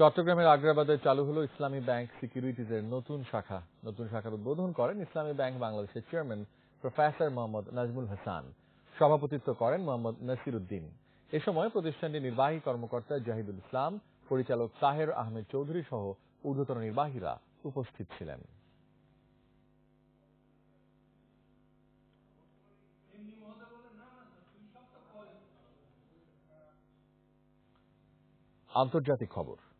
চট্টগ্রামের আগ্রাবাদে চালু হলো ইসলামী ব্যাংক এর নতুন শাখা নতুন শাখার উদ্বোধন করেন ইসলামী ব্যাংক বাংলাদেশের চেয়ারম্যান প্রফেসর মোহাম্মদ নাজমুল হাসান সভাপতিত্ব করেন মোহাম্মদ নাসির উদ্দিন এ সময় প্রতিষ্ঠানটির নির্বাহী কর্মকর্তা জাহিদুল ইসলাম পরিচালক তাহের আহমেদ চৌধুরী সহ ঊর্ধ্বতন নির্বাহীরা উপস্থিত ছিলেন আন্তর্জাতিক খবর